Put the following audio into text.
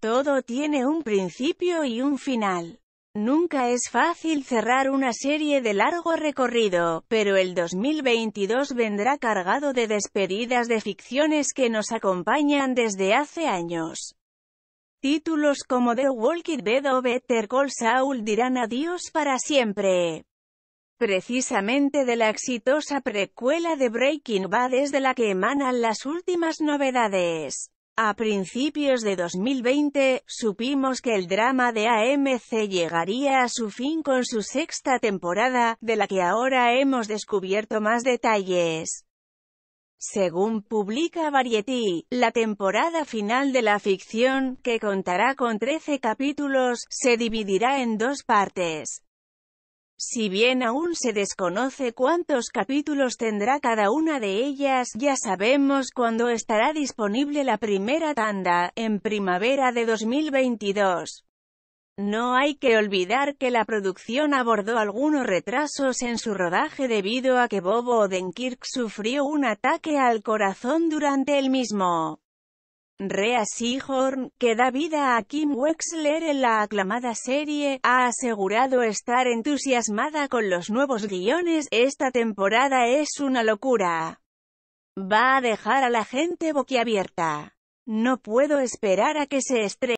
Todo tiene un principio y un final. Nunca es fácil cerrar una serie de largo recorrido, pero el 2022 vendrá cargado de despedidas de ficciones que nos acompañan desde hace años. Títulos como The Walking Dead o Better Call Saul dirán adiós para siempre. Precisamente de la exitosa precuela de Breaking Bad es de la que emanan las últimas novedades. A principios de 2020, supimos que el drama de AMC llegaría a su fin con su sexta temporada, de la que ahora hemos descubierto más detalles. Según publica Variety, la temporada final de la ficción, que contará con 13 capítulos, se dividirá en dos partes. Si bien aún se desconoce cuántos capítulos tendrá cada una de ellas, ya sabemos cuándo estará disponible la primera tanda, en primavera de 2022. No hay que olvidar que la producción abordó algunos retrasos en su rodaje debido a que Bob Odenkirk sufrió un ataque al corazón durante el mismo. Rea Seahorn, que da vida a Kim Wexler en la aclamada serie, ha asegurado estar entusiasmada con los nuevos guiones, esta temporada es una locura. Va a dejar a la gente boquiabierta. No puedo esperar a que se estrene.